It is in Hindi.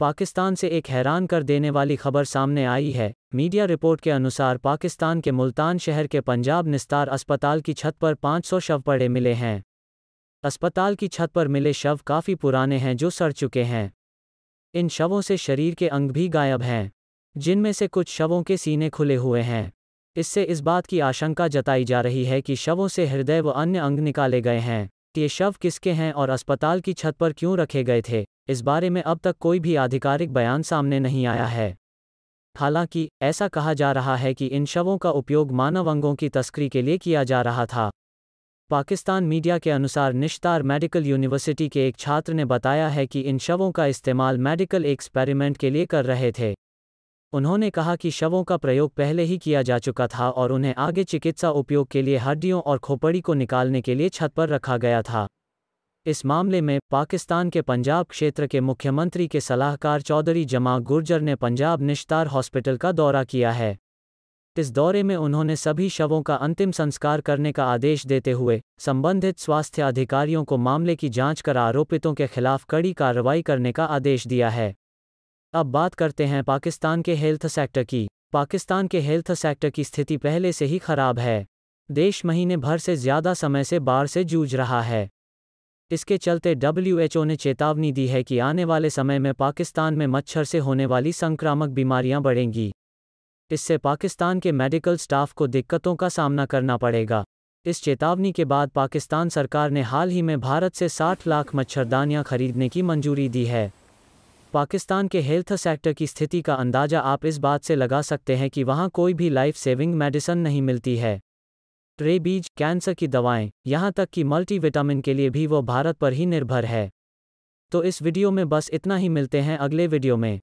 पाकिस्तान से एक हैरान कर देने वाली खबर सामने आई है मीडिया रिपोर्ट के अनुसार पाकिस्तान के मुल्तान शहर के पंजाब निस्तार अस्पताल की छत पर 500 शव पड़े मिले हैं अस्पताल की छत पर मिले शव काफ़ी पुराने हैं जो सड़ चुके हैं इन शवों से शरीर के अंग भी गायब हैं जिनमें से कुछ शवों के सीने खुले हुए हैं इससे इस बात की आशंका जताई जा रही है कि शवों से हृदय व अन्य अंग निकाले गए हैं ये शव किसके हैं और अस्पताल की छत पर क्यों रखे गए थे इस बारे में अब तक कोई भी आधिकारिक बयान सामने नहीं आया है हालांकि ऐसा कहा जा रहा है कि इन शवों का उपयोग मानव अंगों की तस्करी के लिए किया जा रहा था पाकिस्तान मीडिया के अनुसार निश्तार मेडिकल यूनिवर्सिटी के एक छात्र ने बताया है कि इन शवों का इस्तेमाल मेडिकल एक्सपेरिमेंट के लिए कर रहे थे उन्होंने कहा कि शवों का प्रयोग पहले ही किया जा चुका था और उन्हें आगे चिकित्सा उपयोग के लिए हड्डियों और खोपड़ी को निकालने के लिए छत पर रखा गया था इस मामले में पाकिस्तान के पंजाब क्षेत्र के मुख्यमंत्री के सलाहकार चौधरी जमा गुर्जर ने पंजाब निश्तार हॉस्पिटल का दौरा किया है इस दौरे में उन्होंने सभी शवों का अंतिम संस्कार करने का आदेश देते हुए संबंधित स्वास्थ्य अधिकारियों को मामले की जांच कर आरोपितों के खिलाफ कड़ी कार्रवाई करने का आदेश दिया है अब बात करते हैं पाकिस्तान के हेल्थ सेक्टर की पाकिस्तान के हेल्थ सेक्टर की स्थिति पहले से ही खराब है देश महीने भर से ज़्यादा समय से बाढ़ से जूझ रहा है इसके चलते डब्ल्यूएचओ ने चेतावनी दी है कि आने वाले समय में पाकिस्तान में मच्छर से होने वाली संक्रामक बीमारियां बढ़ेंगी इससे पाकिस्तान के मेडिकल स्टाफ को दिक्कतों का सामना करना पड़ेगा इस चेतावनी के बाद पाकिस्तान सरकार ने हाल ही में भारत से 60 लाख मच्छरदानियां खरीदने की मंजूरी दी है पाकिस्तान के हेल्थ सेक्टर की स्थिति का अंदाज़ा आप इस बात से लगा सकते हैं कि वहाँ कोई भी लाइफ सेविंग मेडिसन नहीं मिलती है रेबीज कैंसर की दवाएं, यहाँ तक कि मल्टीविटामिन के लिए भी वो भारत पर ही निर्भर है तो इस वीडियो में बस इतना ही मिलते हैं अगले वीडियो में